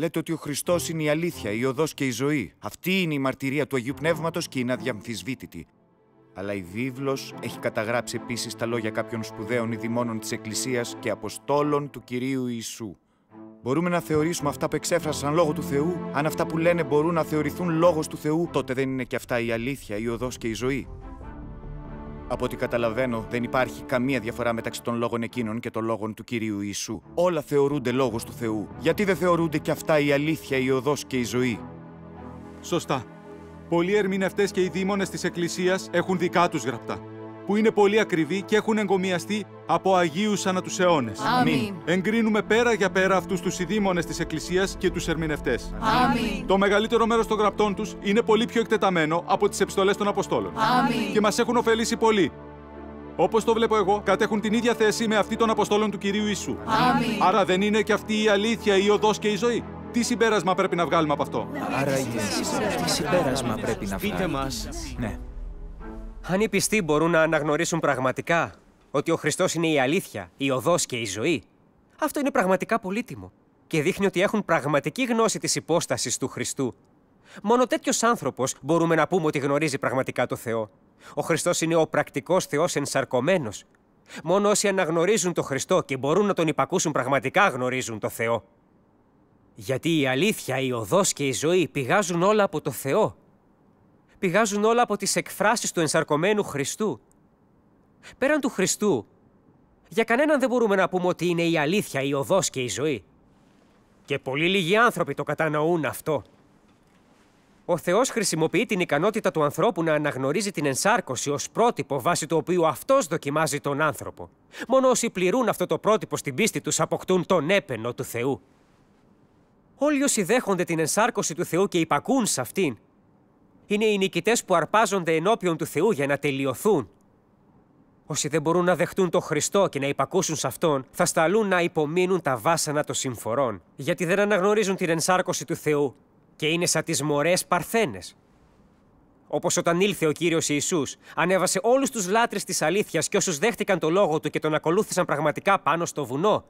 Λέτε ότι ο Χριστός είναι η αλήθεια, η οδός και η ζωή. Αυτή είναι η μαρτυρία του Αγίου Πνεύματος και είναι αδιαμφισβήτητη. Αλλά η βίβλος έχει καταγράψει επίσης τα λόγια κάποιων σπουδαίων ειδημόνων της Εκκλησίας και Αποστόλων του κυρίου Ιησού. Μπορούμε να θεωρήσουμε αυτά που εξέφρασαν λόγο του Θεού. Αν αυτά που λένε μπορούν να θεωρηθούν λόγος του Θεού, τότε δεν είναι και αυτά η αλήθεια, η οδός και η ζωή. Από ό,τι καταλαβαίνω, δεν υπάρχει καμία διαφορά μεταξύ των λόγων εκείνων και των λόγων του κυρίου Ιησού. Όλα θεωρούνται λόγος του Θεού. Γιατί δεν θεωρούνται και αυτά η αλήθεια, η οδός και η ζωή. Σωστά. Πολλοί ερμηνευτές και οι δήμονες της Εκκλησίας έχουν δικά τους γραπτά, που είναι πολύ ακριβοί και έχουν εγκομιαστεί από Αγίους ανά τους αιώνες. Αμήν. Εγκρίνουμε πέρα για πέρα αυτούς τους ειδήμονες της Εκκλησίας και τους ερμηνευτές. Αμήν. Το μεγαλύτερο μέρος των γραπτών τους είναι πολύ πιο εκτεταμένο από τις επιστολές των Αποστόλων. Αμήν. Και μας έχουν ωφελήσει πολύ. Όπως το βλέπω εγώ, κατέχουν την ίδια θέση με αυτή των Αποστόλων του κυρίου Ιησού. Αμήν. Άρα δεν είναι και αυτή η αλήθεια, η οδός και η ζωή. Τι συμπέρασμα πρέπει να βγάλουμε από αυτό. Άρα, τι συμπέρασμα πρέπει να βγάλουμε. Πείτε μας. Ναι. Αν οι πιστοί μπορούν να αναγνωρίσουν πραγματικά ότι ο Χριστός είναι η αλήθεια, η οδός και η ζωή, αυτό είναι πραγματικά πολύτιμο και δείχνει ότι έχουν πραγματική γνώση της υπόστασης του Χριστού. Μόνο τέτοιος άνθρωπος μπορούμε να πούμε ότι γνωρίζει πραγματικά το Θεό. Ο Χριστός είναι ο πρακτικός Θεός ενσαρκωμένος. Μόνο όσοι αναγνωρίζουν το Χριστό και μπορούν να τον υπακούσουν πραγματικά γνωρίζουν το Θεό. Γιατί η αλήθεια, η οδός και η ζωή πηγάζουν όλα από το Θεό. Πηγάζουν όλα από τις εκφράσεις του ενσαρκωμένου Χριστού πέραν του Χριστού, για κανέναν δεν μπορούμε να πούμε ότι είναι η αλήθεια, η οδός και η ζωή. Και πολύ λίγοι άνθρωποι το κατανοούν αυτό. Ο Θεός χρησιμοποιεί την ικανότητα του ανθρώπου να αναγνωρίζει την ενσάρκωση ως πρότυπο βάσει του οποίου αυτός δοκιμάζει τον άνθρωπο. Μόνο όσοι πληρούν αυτό το πρότυπο στην πίστη τους αποκτούν τον έπαινο του Θεού. Όλοι όσοι δέχονται την ενσάρκωση του Θεού και υπακούν σε αυτήν, είναι οι νικητές που αρπάζονται ενώπιον του Θεού για να τελειωθούν. Όσοι δεν μπορούν να δεχτούν τον Χριστό και να υπακούσουν σε αυτόν, θα σταλούν να υπομείνουν τα βάσανα των συμφορών, γιατί δεν αναγνωρίζουν την ενσάρκωση του Θεού και είναι σαν τις μωρές παρθένες. Όπως όταν ήλθε ο κύριος Ιησούς, ανέβασε όλους τους λάτρες της αλήθειας και όσους δέχτηκαν το λόγο του και τον ακολούθησαν πραγματικά πάνω στο βουνό,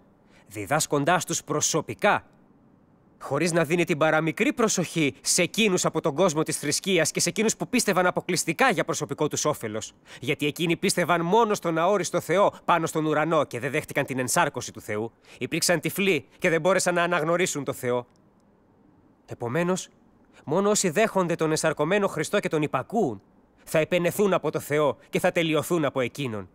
διδάσκοντάς τους προσωπικά χωρίς να δίνει την παραμικρή προσοχή σε εκείνους από τον κόσμο της θρησκείας και σε εκείνους που πίστευαν αποκλειστικά για προσωπικό τους όφελος. Γιατί εκείνοι πίστευαν μόνο στον αόριστο Θεό πάνω στον ουρανό και δεν δέχτηκαν την ενσάρκωση του Θεού. Υπήρξαν τυφλοί και δεν μπόρεσαν να αναγνωρίσουν το Θεό. Επομένως, μόνο όσοι δέχονται τον ενσαρκωμένο Χριστό και τον υπακούν, θα επενεθούν από το Θεό και θα τελειωθούν από εκείνον. Mm,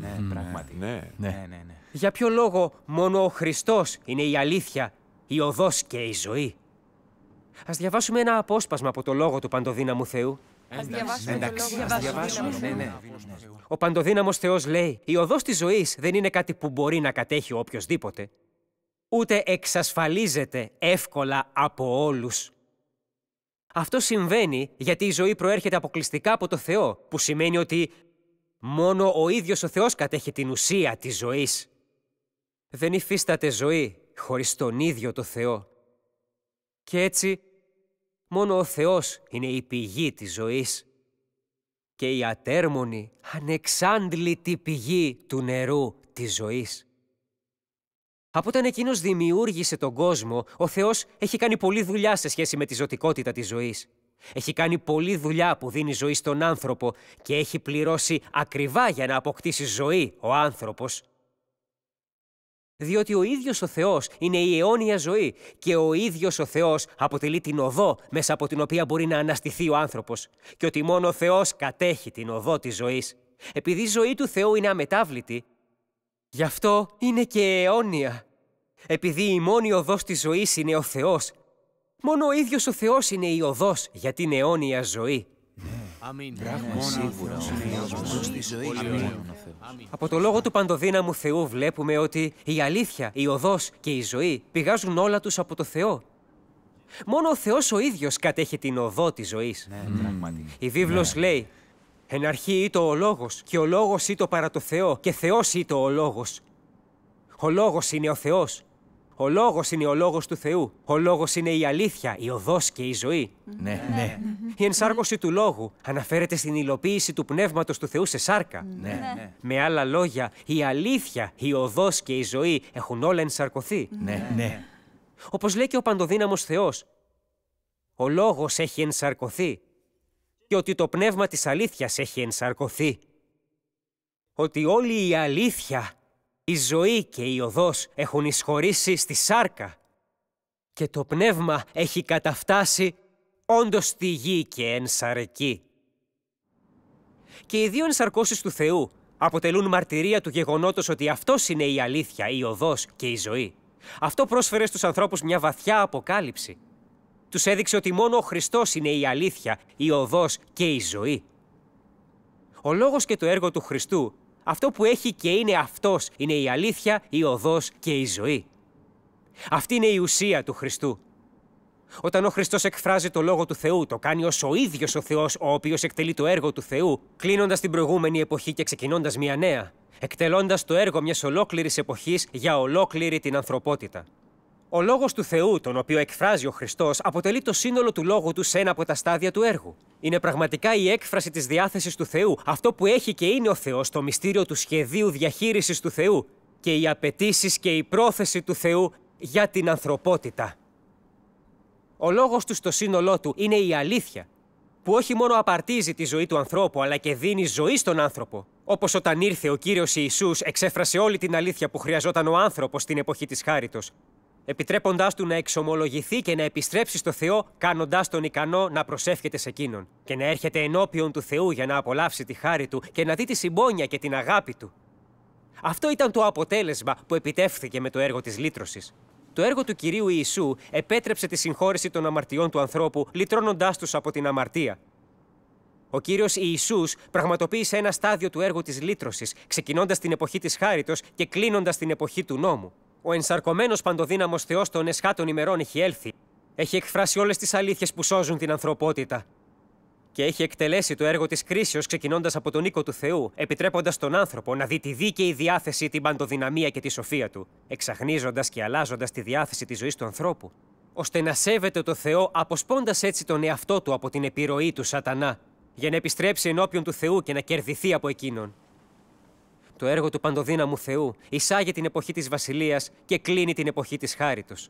ναι, πραγματικά. Ναι. Ναι, ναι, ναι, Για ποιο λόγο μόνο ο Χριστός είναι η αλήθεια η οδός και η ζωή. Ας διαβάσουμε ένα απόσπασμα από το λόγο του Παντοδύναμου Θεού. Ας διαβάσουμε Ναι, ναι. Ο Παντοδύναμος Θεός λέει «Η οδός της ζωής δεν είναι κάτι που μπορεί να κατέχει ο οποιοδήποτε, ούτε εξασφαλίζεται εύκολα από όλους». Αυτό συμβαίνει γιατί η ζωή προέρχεται αποκλειστικά από το Θεό, που σημαίνει ότι μόνο ο ίδιος ο Θεός κατέχει την ουσία της ζωής. Δεν υφίσταται ζωή χωρίς τον ίδιο το Θεό. Και έτσι, μόνο ο Θεός είναι η πηγή της ζωής και η ατέρμονη, ανεξάντλητη πηγή του νερού της ζωής. Από όταν εκείνος δημιούργησε τον κόσμο, ο Θεός έχει κάνει πολλή δουλειά σε σχέση με τη ζωτικότητα της ζωής. Έχει κάνει πολλή δουλειά που δίνει ζωή στον άνθρωπο και έχει πληρώσει ακριβά για να αποκτήσει ζωή ο άνθρωπος. Διότι ο ίδιος ο Θεός είναι η αιώνια ζωή και ο ίδιος ο Θεός αποτελεί την οδό μέσα από την οποία μπορεί να αναστηθεί ο άνθρωπος και ότι μόνο ο Θεός κατέχει την οδό της ζωής. Επειδή η ζωή του Θεού είναι αμετάβλητη, γι' αυτό είναι και αιώνια. Επειδή η μόνη οδός της ζωής είναι ο Θεός, μόνο ο ίδιος ο Θεός είναι η οδός για την αιώνια ζωή. Πράγμα σίγουρα στη ζωή. Από το λόγο του παντοδύναμου Θεού βλέπουμε ότι η αλήθεια, η οδός και η ζωή πηγάζουν όλα τους από το Θεό. Μόνο ο Θεός ο ίδιος κατέχει την οδό της ζωής. Ναι, η βίβλος ναι. λέει «Εν αρχή είτο ο λόγος και ο λόγος είτο παρά το Θεό και Θεός είτο ο λόγος». Ο λόγος είναι ο Θεός. Ο λόγος είναι ο λόγος του Θεού. Ο λόγος είναι η αλήθεια, η οδός και η ζωή. Ναι, ναι, ναι. Η ενσάρκωση του λόγου αναφέρεται στην υλοποίηση του πνεύματος του Θεού σε σάρκα. Ναι, ναι, ναι. Με άλλα λόγια, η αλήθεια, η οδός και η ζωή έχουν όλα ενσαρκωθεί. Ναι, ναι. ναι. Όπως λέει και ο Παντοδύναμος Θεός, ο λόγος έχει ενσαρκωθεί. Και ότι το πνεύμα της αλήθειας έχει ενσαρκωθεί. Ότι όλη η αλήθεια η ζωή και η οδός έχουν εισχωρήσει στη σάρκα και το πνεύμα έχει καταφτάσει όντως στη γη και σαρκή». Και οι δύο ενσαρκώσεις του Θεού αποτελούν μαρτυρία του γεγονότος ότι αυτός είναι η αλήθεια, η οδός και η ζωή. Αυτό πρόσφερε στους ανθρώπους μια βαθιά αποκάλυψη. Τους έδειξε ότι μόνο ο Χριστός είναι η αλήθεια, η οδός και η ζωή. Ο λόγος και το έργο του Χριστού αυτό που έχει και είναι αυτός είναι η αλήθεια, η οδός και η ζωή. Αυτή είναι η ουσία του Χριστού. Όταν ο Χριστός εκφράζει το λόγο του Θεού, το κάνει ως ο ίδιος ο Θεός, ο οποίος εκτελεί το έργο του Θεού, κλείνοντας την προηγούμενη εποχή και ξεκινώντας μια νέα, εκτελώντας το έργο μιας ολόκληρης εποχής για ολόκληρη την ανθρωπότητα. Ο λόγος του Θεού, τον οποίο εκφράζει ο Χριστός, αποτελεί το σύνολο του λόγου του σε ένα από τα στάδια του έργου. Είναι πραγματικά η έκφραση της διάθεσης του Θεού, αυτό που έχει και είναι ο Θεός, το μυστήριο του σχεδίου διαχείρισης του Θεού και οι απαιτήσεις και η πρόθεση του Θεού για την ανθρωπότητα. Ο λόγος του στο σύνολό του είναι η αλήθεια, που όχι μόνο απαρτίζει τη ζωή του ανθρώπου, αλλά και δίνει ζωή στον άνθρωπο. Όπως όταν ήρθε ο κύριος Ιησούς, εξέφρασε όλη την αλήθεια που χρειαζόταν ο άνθρωπος στην εποχή της Χάριτος επιτρέποντάς του να εξομολογηθεί και να επιστρέψει στο Θεό, κάνοντάς τον ικανό να προσεύχεται σε εκείνον. Και να έρχεται ενώπιον του Θεού για να απολαύσει τη χάρη του και να δει τη συμπόνια και την αγάπη του. Αυτό ήταν το αποτέλεσμα που επιτεύχθηκε με το έργο της λύτρωσης. Το έργο του κυρίου Ιησού επέτρεψε τη συγχώρεση των αμαρτιών του ανθρώπου, λυτρώνοντάς τους από την αμαρτία. Ο κύριος Ιησούς πραγματοποίησε ένα στάδιο του έργου της λύτρωσης, ξεκινώντας την εποχή της χάριτος και κλείνοντας την εποχή του νόμου. Ο ενσαρκωμένος παντοδύναμος Θεός των εσχάτων ημερών έχει έλθει. Έχει εκφράσει όλες τις αλήθειες που σώζουν την ανθρωπότητα. Και έχει εκτελέσει το έργο της κρίσεως ξεκινώντας από τον οίκο του Θεού, επιτρέποντας τον άνθρωπο να δει τη δίκαιη διάθεση, την παντοδυναμία και τη σοφία του, εξαχνίζοντα και αλλάζοντας τη διάθεση της ζωής του ανθρώπου, ώστε να σέβεται το Θεό, αποσπώντας έτσι τον εαυτό του από την επιρροή του Σατανά, για να επιστρέψει ενώπιον του Θεού και να κερδιθεί από εκείνον το έργο του παντοδύναμου Θεού εισάγει την εποχή της βασιλείας και κλείνει την εποχή της χάριτος.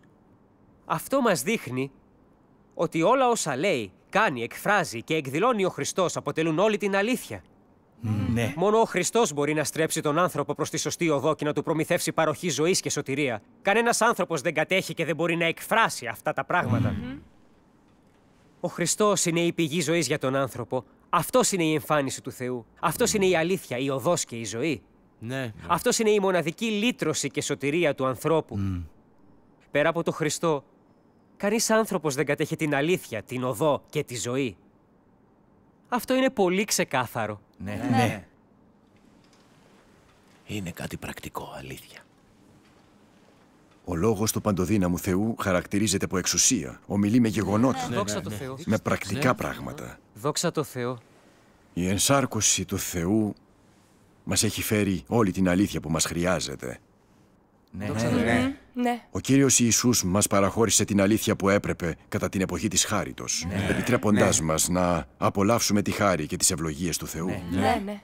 Αυτό μας δείχνει ότι όλα όσα λέει, κάνει, εκφράζει και εκδηλώνει ο Χριστός αποτελούν όλη την αλήθεια. Ναι. Μόνο ο Χριστός μπορεί να στρέψει τον άνθρωπο προς τη σωστή οδό και να του προμηθεύσει παροχή ζωής και σωτηρία. Κανένας άνθρωπος δεν κατέχει και δεν μπορεί να εκφράσει αυτά τα πράγματα. Ο Χριστός είναι η πηγή ζωής για τον άνθρωπο. Αυτός είναι η εμφάνιση του Θεού. Αυτός είναι η αλήθεια, η οδός και η ζωή. Ναι. Αυτός είναι η μοναδική λύτρωση και σωτηρία του ανθρώπου. Πέρα από το Χριστό, κανείς άνθρωπος δεν κατέχει την αλήθεια, την οδό και τη ζωή. Αυτό είναι πολύ ξεκάθαρο. Ναι. ναι. ναι. Είναι κάτι πρακτικό, αλήθεια. Ο λόγος του παντοδύναμου Θεού χαρακτηρίζεται από εξουσία. Ομιλεί με γεγονότα. Ναι, ναι, ναι. Με πρακτικά πράγματα. Δόξα το Θεό. Η ενσάρκωση του Θεού μας έχει φέρει όλη την αλήθεια που μας χρειάζεται. Ναι. Ναι. ναι. Ο Κύριος Ιησούς μας παραχώρησε την αλήθεια που έπρεπε κατά την εποχή της χάριτος, ναι. επιτρέποντάς ναι. μας να απολαύσουμε τη χάρη και τις ευλογίες του Θεού. ναι. ναι. ναι.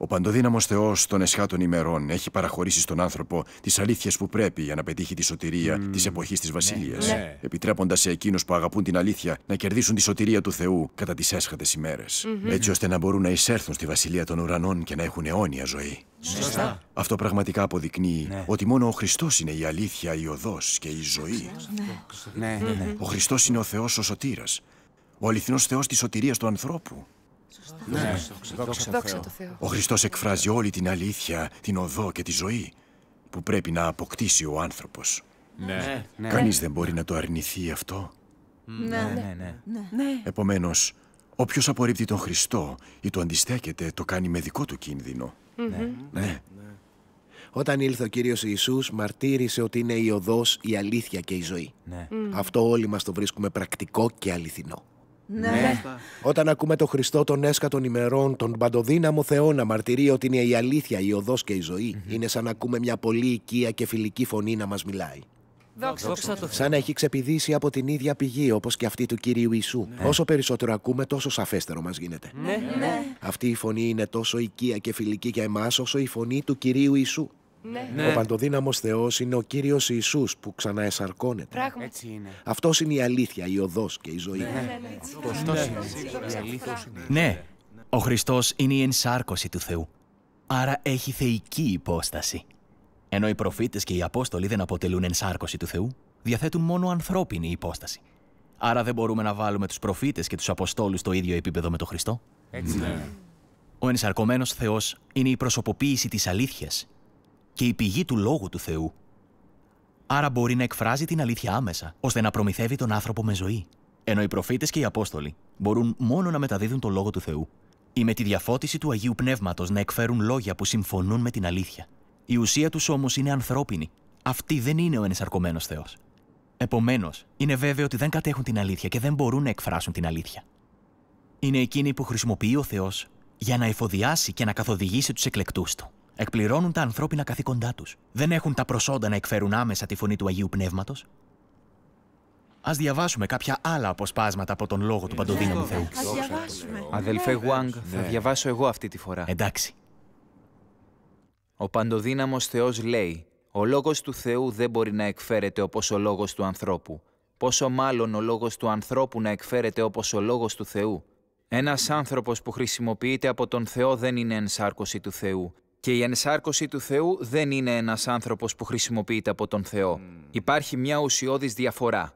Ο παντοδύναμος Θεός των εσχάτων ημερών έχει παραχωρήσει στον άνθρωπο τις αλήθειες που πρέπει για να πετύχει τη σωτηρία mm. της εποχής της ναι. Βασιλείας, ναι. επιτρέποντας σε εκείνους που αγαπούν την αλήθεια να κερδίσουν τη σωτηρία του Θεού κατά τις έσχατες ημέρες, έτσι ώστε να μπορούν να εισέρθουν στη Βασιλεία των Ουρανών και να έχουν αιώνια ζωή. Αυτό πραγματικά αποδεικνύει ναι. ότι μόνο ο Χριστός είναι η αλήθεια, η οδός και η ζωή. Ναι. Ο Χριστός είναι ο Θεός ο σωτήρας, ο αληθινός Θεός της σωτηρίας του ανθρώπου. Σωστά. Ναι. δόξα, το Ο Χριστός εκφράζει όλη την αλήθεια, την οδό και τη ζωή που πρέπει να αποκτήσει ο άνθρωπος. Ναι. ναι, ναι. Κανείς δεν μπορεί να το αρνηθεί αυτό. Ναι, ναι, ναι. ναι. Επομένως, όποιος απορρίπτει τον Χριστό ή το αντιστέκεται, το κάνει με δικό του κίνδυνο. Ναι. ναι. Όταν ήλθε ο Κύριος Ιησούς, μαρτύρησε ότι είναι η οδός, η αλήθεια και η ζωή. Ναι. Αυτό όλοι μας το βρίσκουμε πρακτικό και αληθινό. Ναι. ναι. Όταν ακούμε τον Χριστό των έσκατων ημερών, τον παντοδύναμο Θεό να μαρτυρεί ότι είναι η αλήθεια, η οδός και η ζωη είναι σαν να ακούμε μια πολύ οικία και φιλική φωνή να μας μιλάει. Δόξα, δόξα Σαν να έχει ξεπηδήσει από την ίδια πηγή, όπως και αυτή του κυρίου Ιησού. Ναι. Όσο περισσότερο ακούμε, τόσο σαφέστερο μας γίνεται. Ναι. ναι. Αυτή η φωνή είναι τόσο οικία και φιλική για εμάς, όσο η φωνή του κυρίου Ιησού. Ναι. ναι. Ο παντοδύναμος Θεός είναι ο κύριος Ιησούς που ξαναεσαρκώνεται. Πράγμα. Έτσι είναι. είναι η αλήθεια, η οδός και η ζωή. Ναι, ναι. ο Χριστός είναι η ενσάρκωση του Θεού. Άρα έχει θεϊκή υπόσταση. Ενώ οι προφήτες και οι Απόστολοι δεν αποτελούν ενσάρκωση του Θεού, διαθέτουν μόνο ανθρώπινη υπόσταση. Άρα δεν μπορούμε να βάλουμε τους προφήτες και τους Αποστόλους στο ίδιο επίπεδο με τον Χριστό. Έτσι ναι. Ο ενσαρκωμένος Θεός είναι η προσωποποίηση της αλήθειας και η πηγή του λόγου του Θεού. Άρα μπορεί να εκφράζει την αλήθεια άμεσα, ώστε να προμηθεύει τον άνθρωπο με ζωή. Ενώ οι προφήτες και οι Απόστολοι μπορούν μόνο να μεταδίδουν το λόγο του Θεού ή με τη διαφώτιση του Αγίου Πνεύματος να εκφέρουν λόγια που συμφωνούν με την αλήθεια. Η ουσία τους όμως είναι ανθρώπινη. Αυτή δεν είναι ο ενεσαρκωμένο Θεός. Επομένως, είναι βέβαιο ότι δεν κατέχουν την αλήθεια και δεν μπορούν να εκφράσουν την αλήθεια. Είναι εκείνοι που χρησιμοποιεί ο Θεός για να εφοδιάσει και να καθοδηγήσει τους εκλεκτούς του εκπληρώνουν τα ανθρώπινα καθήκοντά τους. Δεν έχουν τα προσόντα να εκφέρουν άμεσα τη φωνή του Αγίου Πνεύματος. Ας διαβάσουμε κάποια άλλα αποσπάσματα από τον λόγο του ε, Παντοδύναμου ναι. Θεού. Ας διαβάσουμε. Αδελφέ Γουάγκ, θα ναι. διαβάσω εγώ αυτή τη φορά. Εντάξει. Ο Παντοδύναμος Θεός λέει «Ο λόγος του Θεού δεν μπορεί να εκφέρεται όπως ο λόγος του ανθρώπου. Πόσο μάλλον ο λόγος του ανθρώπου να εκφέρεται όπως ο λόγος του Θεού. Ένας άνθρωπος που χρησιμοποιείται από τον Θεό δεν είναι ενσάρκωση του Θεού, και η ενσάρκωση του Θεού δεν είναι ένας άνθρωπος που χρησιμοποιείται από τον Θεό. Mm. Υπάρχει μια ουσιώδης διαφορά.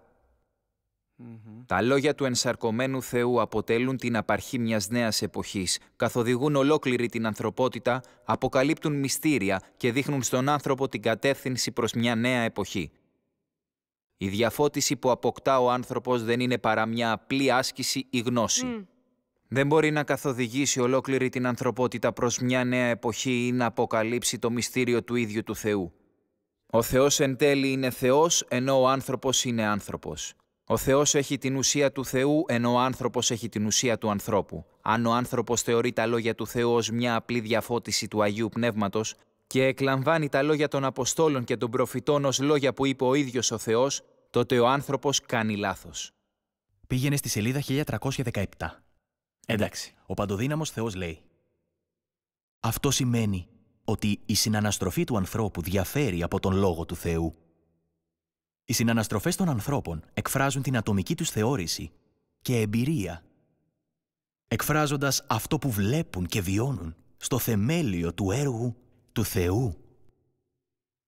Mm-hmm. Τα λόγια του ενσαρκωμένου Θεού αποτελούν την απαρχή μιας νέας εποχής, καθοδηγούν ολόκληρη την ανθρωπότητα, αποκαλύπτουν μυστήρια και δείχνουν στον άνθρωπο την κατεύθυνση προς μια νέα εποχή. Η διαφώτιση που αποκτά ο άνθρωπος δεν είναι παρά μια απλή άσκηση ή γνώση. Mm δεν μπορεί να καθοδηγήσει ολόκληρη την ανθρωπότητα προς μια νέα εποχή ή να αποκαλύψει το μυστήριο του ίδιου του Θεού. Ο Θεός εν τέλει είναι Θεός, ενώ ο άνθρωπος είναι άνθρωπος. Ο Θεός έχει την ουσία του Θεού, ενώ ο άνθρωπος έχει την ουσία του ανθρώπου. Αν ο άνθρωπος θεωρεί τα λόγια του Θεού ως μια απλή διαφώτιση του Αγίου Πνεύματος και εκλαμβάνει τα λόγια των Αποστόλων και των Προφητών ως λόγια που είπε ο ίδιος ο Θεός, τότε ο άνθρωπος κάνει λάθος. Πήγαινε στη σελίδα 1317. Εντάξει, ο παντοδύναμος Θεός λέει. Αυτό σημαίνει ότι η συναναστροφή του ανθρώπου διαφέρει από τον Λόγο του Θεού. Οι συναναστροφές των ανθρώπων εκφράζουν την ατομική τους θεώρηση και εμπειρία, εκφράζοντας αυτό που βλέπουν και βιώνουν στο θεμέλιο του έργου του Θεού.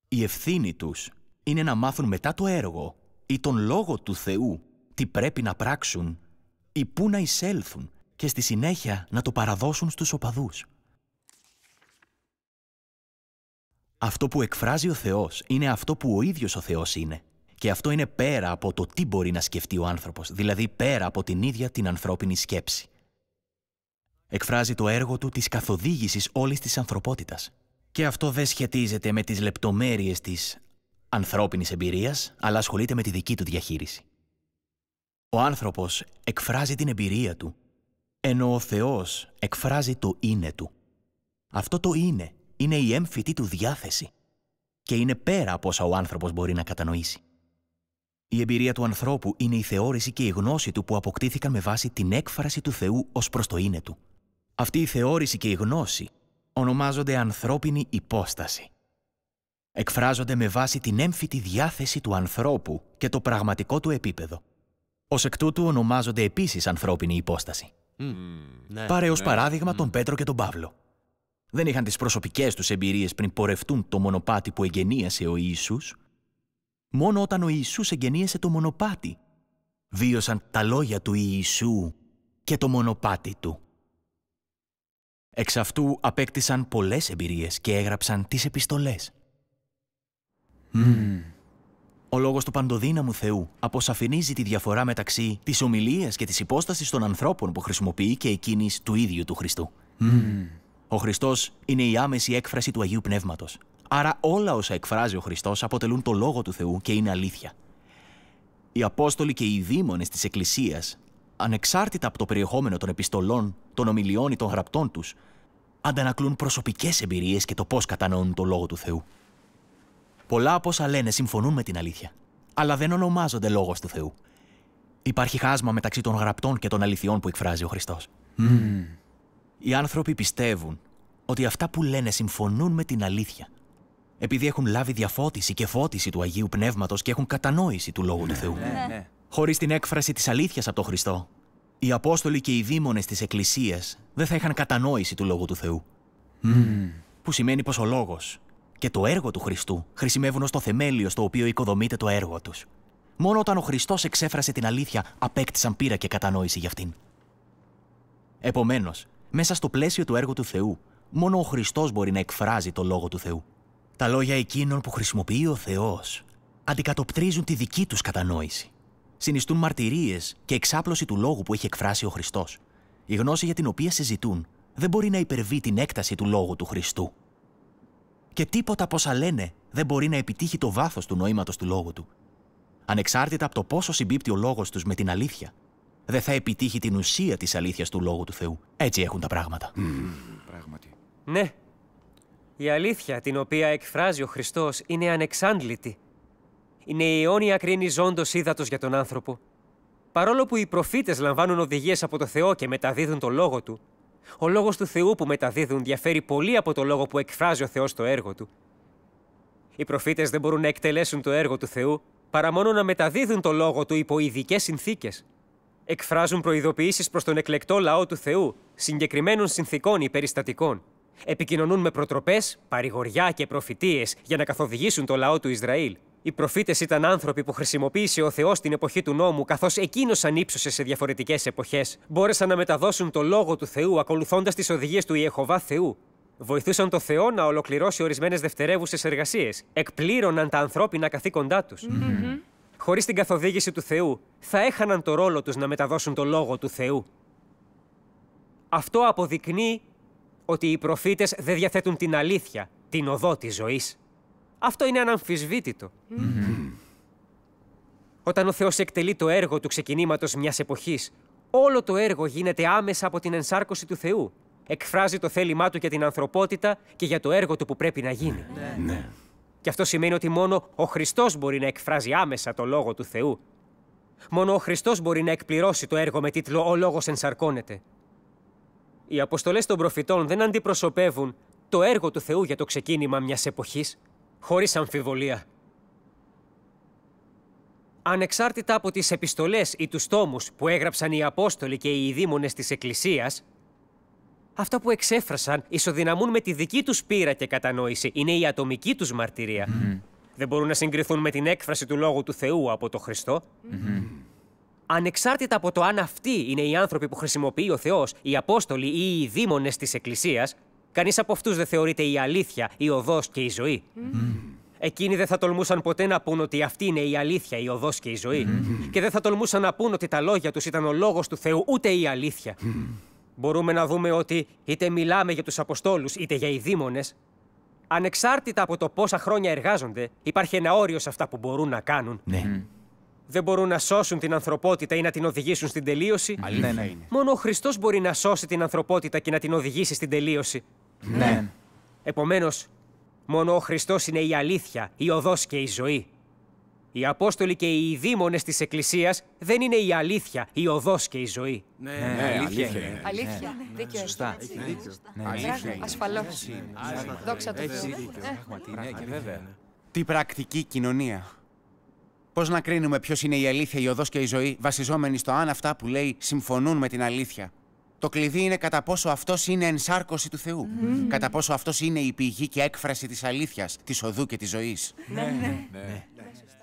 Η ευθύνη τους είναι να μάθουν μετά το έργο ή τον Λόγο του Θεού τι πρέπει να πράξουν ή πού να εισέλθουν και στη συνέχεια να το παραδώσουν στους οπαδούς. Αυτό που εκφράζει ο Θεός είναι αυτό που ο ίδιος ο Θεός είναι. Και αυτό είναι πέρα από το τι μπορεί να σκεφτεί ο άνθρωπος, δηλαδή πέρα από την ίδια την ανθρώπινη σκέψη. Εκφράζει το έργο του της καθοδήγησης όλης της ανθρωπότητας. Και αυτό δεν σχετίζεται με τις λεπτομέρειες της ανθρώπινης εμπειρίας, αλλά ασχολείται με τη δική του διαχείριση. Ο άνθρωπος εκφράζει την εμπειρία του ενώ ο Θεός εκφράζει το «είναι» του. Αυτό το «είναι» είναι η έμφυτη του διάθεση και είναι πέρα από όσα ο άνθρωπος μπορεί να κατανοήσει. Η εμπειρία του ανθρώπου είναι η θεώρηση και η γνώση του που αποκτήθηκαν με βάση την έκφραση του Θεού ως προς το «είναι» του. Αυτή η θεώρηση και η γνώση ονομάζονται ανθρώπινη υπόσταση. Εκφράζονται με βάση την έμφυτη διάθεση του ανθρώπου και το πραγματικό του επίπεδο. Ως εκ τούτου ονομάζονται επίσης ανθρώπινη υπόσταση. Ναι. Πάρε ως ναι. παράδειγμα τον Πέτρο και τον Παύλο. Δεν είχαν τις προσωπικές τους εμπειρίες πριν πορευτούν το μονοπάτι που εγγενίασε ο Ιησούς. Μόνο όταν ο Ιησούς εγγενίασε το μονοπάτι, βίωσαν τα λόγια του Ιησού και το μονοπάτι του. Εξ αυτού απέκτησαν πολλές εμπειρίες και έγραψαν τις επιστολές. Mm. Ο λόγος του παντοδύναμου Θεού αποσαφηνίζει τη διαφορά μεταξύ της ομιλίας και της υπόστασης των ανθρώπων που χρησιμοποιεί και εκείνης του ίδιου του Χριστού. Ο Χριστός είναι η άμεση έκφραση του Αγίου Πνεύματος. Άρα όλα όσα εκφράζει ο Χριστός αποτελούν το λόγο του Θεού και είναι αλήθεια. Οι Απόστολοι και οι δήμονες της Εκκλησίας, ανεξάρτητα από το περιεχόμενο των επιστολών, των ομιλιών ή των γραπτών τους, αντανακλούν προσωπικές εμπειρίες και το πώς κατανοούν το Λόγο του Θεού. Πολλά από όσα λένε συμφωνούν με την αλήθεια, αλλά δεν ονομάζονται λόγος του Θεού. Υπάρχει χάσμα μεταξύ των γραπτών και των αληθιών που εκφράζει ο Χριστός. Οι άνθρωποι πιστεύουν ότι αυτά που λένε συμφωνούν με την αλήθεια, επειδή έχουν λάβει διαφώτιση και φώτιση του Αγίου πνεύματος και έχουν κατανόηση του Λόγου του ναι, Θεού. Ναι, ναι, Χωρίς την έκφραση της αλήθειας από τον Χριστό, οι Απόστολοι και οι δήμονες της εκκλησίας δεν θα είχαν κατανόηση του Λόγου του Θεού. Mm. Που σημαίνει πως ο λόγος και το έργο του Χριστού χρησιμεύουν ως το θεμέλιο στο οποίο οικοδομείται το έργο τους. Μόνο όταν ο Χριστός εξέφρασε την αλήθεια, απέκτησαν πείρα και κατανόηση για αυτήν. Επομένως, μέσα στο πλαίσιο του έργου του Θεού, μόνο ο Χριστός μπορεί να εκφράζει το λόγο του Θεού. Τα λόγια εκείνων που χρησιμοποιεί ο Θεός αντικατοπτρίζουν τη δική τους κατανόηση. Συνιστούν μαρτυρίες και εξάπλωση του λόγου που έχει εκφράσει ο Χριστός. Η γνώση για την οποία συζητούν δεν μπορεί να υπερβεί την έκταση του λόγου του Χριστού και τίποτα από λένε δεν μπορεί να επιτύχει το βάθος του νοήματος του λόγου του. Ανεξάρτητα από το πόσο συμπίπτει ο λόγος τους με την αλήθεια, δεν θα επιτύχει την ουσία της αλήθειας του λόγου του Θεού. Έτσι έχουν τα πράγματα. Πράγματι. Ναι. Η αλήθεια την οποία εκφράζει ο Χριστός είναι ανεξάντλητη. Είναι η αιώνια κρίνη ζώντος ύδατος για τον άνθρωπο. Παρόλο που οι προφήτες λαμβάνουν οδηγίες από το Θεό και μεταδίδουν το λόγο του, ο λόγος του Θεού που μεταδίδουν διαφέρει πολύ από το λόγο που εκφράζει ο Θεός το έργο του. Οι προφήτες δεν μπορούν να εκτελέσουν το έργο του Θεού παρά μόνο να μεταδίδουν το λόγο του υπό ειδικές συνθήκες. Εκφράζουν προειδοποιήσεις προς τον εκλεκτό λαό του Θεού συγκεκριμένων συνθήκων ή περιστατικών. Επικοινωνούν με προτροπές, παρηγοριά και προφητείες για να καθοδηγήσουν το λαό του Ισραήλ. Οι προφήτες ήταν άνθρωποι που χρησιμοποίησε ο Θεός την εποχή του νόμου, καθώς εκείνος ανήψωσε σε διαφορετικές εποχές. Μπόρεσαν να μεταδώσουν το λόγο του Θεού, ακολουθώντας τις οδηγίες του Ιεχοβά Θεού. Βοηθούσαν το Θεό να ολοκληρώσει ορισμένες δευτερεύουσες εργασίες. Εκπλήρωναν τα ανθρώπινα καθήκοντά τους. Mm Χωρίς την καθοδήγηση του Θεού, θα έχαναν το ρόλο τους να μεταδώσουν το λόγο του Θεού. Αυτό αποδεικνύει ότι οι προφήτες δεν διαθέτουν την αλήθεια, την οδό της ζωής. Αυτό είναι αναμφισβήτητο. Mm Όταν ο Θεός εκτελεί το έργο του ξεκινήματος μιας εποχής, όλο το έργο γίνεται άμεσα από την ενσάρκωση του Θεού. Εκφράζει το θέλημά του για την ανθρωπότητα και για το έργο του που πρέπει να γίνει. Ναι. ναι. Και αυτό σημαίνει ότι μόνο ο Χριστός μπορεί να εκφράζει άμεσα το Λόγο του Θεού. Μόνο ο Χριστός μπορεί να εκπληρώσει το έργο με τίτλο «Ο Λόγος ενσαρκώνεται». Οι αποστολές των προφητών δεν αντιπροσωπεύουν το έργο του Θεού για το ξεκίνημα μιας εποχής, χωρίς αμφιβολία. Ανεξάρτητα από τις επιστολές ή τους τόμους που έγραψαν οι Απόστολοι και οι Δήμονες της Εκκλησίας, αυτά που εξέφρασαν ισοδυναμούν με τη δική τους πείρα και κατανόηση. Είναι η ατομική τους μαρτυρία. Δεν μπορούν να συγκριθούν με την έκφραση του Λόγου του Θεού από το Χριστό. Ανεξάρτητα από το αν αυτοί είναι οι άνθρωποι που χρησιμοποιεί ο Θεός, οι Απόστολοι ή οι Δήμονες της Εκκλησίας, Κανείς από αυτούς δεν θεωρείται η αλήθεια, η οδός και η ζωή. Mm. Εκείνοι δεν θα τολμούσαν ποτέ να πούν ότι αυτή είναι η αλήθεια, η οδός και η ζωή. Mm. Και δεν θα τολμούσαν να πούν ότι τα λόγια τους ήταν ο λόγος του Θεού, ούτε η αλήθεια. Mm. Μπορούμε να δούμε ότι είτε μιλάμε για τους Αποστόλους είτε για οι δήμονες. ανεξάρτητα από το πόσα χρόνια εργάζονται, υπάρχει ένα όριο σε αυτά που μπορούν να κάνουν. Ναι. Δεν μπορούν να σώσουν την ανθρωπότητα ή να την οδηγήσουν στην τελείωση. Αλήθεια Μόνο ο Χριστός μπορεί να σώσει την ανθρωπότητα και να την οδηγήσει στην τελείωση. Ναι. Επομένως, μόνο ο Χριστός είναι η αλήθεια, η οδός και η ζωή. Οι Απόστολοι και οι δήμονες της Εκκλησίας δεν είναι η αλήθεια, η οδός και η ζωή. Ναι, ναι, ναι αλήθεια Αλήθεια, ναι. Ναι, δίκαιο. Σωστά. Ναι, Ασφαλώς. Δόξα τω Θεού. Τι πρακτική κοινωνία. Πώς να κρίνουμε ποιος είναι η αλήθεια, η οδός και η ζωή, βασιζόμενοι στο αν αυτά που λέει συμφωνούν με την αλήθεια. Το κλειδί είναι κατά πόσο αυτός είναι ενσάρκωση του Θεού. Κατά πόσο αυτός είναι η πηγή και έκφραση της αλήθειας, της οδού και της ζωής. ναι, ναι. ναι. ναι.